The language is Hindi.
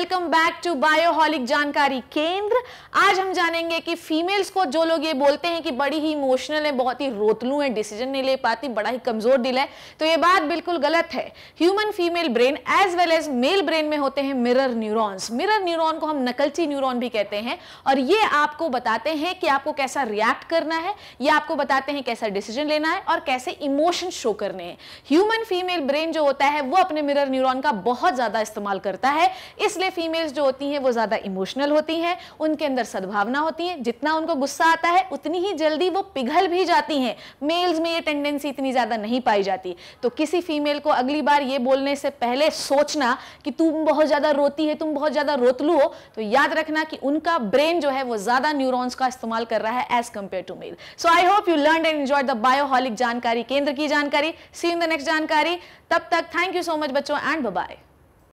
वेलकम बैक टू बायोहॉलिक जानकारी केंद्र आज हम जानेंगे कि फीमेल्स को जो लोग ये बोलते हैं कि बड़ी ही इमोशनल है बहुत ही रोतलू है डिसीजन नहीं ले पाती बड़ा ही कमजोर दिल है तो ये बात बिल्कुल गलत है human female brain as well as male brain में होते हैं मिरर न्यूरॉन्स मिरर न्यूरोन को हम नकलची न्यूरोन भी कहते हैं और ये आपको बताते हैं कि आपको कैसा रिएक्ट करना है ये आपको बताते हैं कैसा डिसीजन लेना है और कैसे इमोशन शो करने हैं ह्यूमन फीमेल ब्रेन जो होता है वो अपने मिरर न्यूरोन का बहुत ज्यादा इस्तेमाल करता है इसलिए इसलिए फीमेल्स जो होती हैं वो ज़्यादा इमोशनल होती हैं उनके अंदर सद्भावना होती है जितना उनको गुस्सा आता है उतनी ही जल्दी वो पिघल भी जाती हैं मेल्स में ये टेंडेंसी इतनी ज़्यादा नहीं पाई जाती तो किसी फीमेल को अगली बार ये बोलने से पहले सोचना कि तुम बहुत ज़्यादा रोती है तुम बहुत ज़्यादा रोतलू हो तो याद रखना कि उनका ब्रेन जो है वो ज़्यादा न्यूरोन्स का इस्तेमाल कर रहा है as compare to male so I hope you learn and enjoy the bioholic जानकारी केंद्र की जानकारी सी इन द नेक्स्ट जानकारी तब तक थैंक यू सो मच बच्चों एंड बाय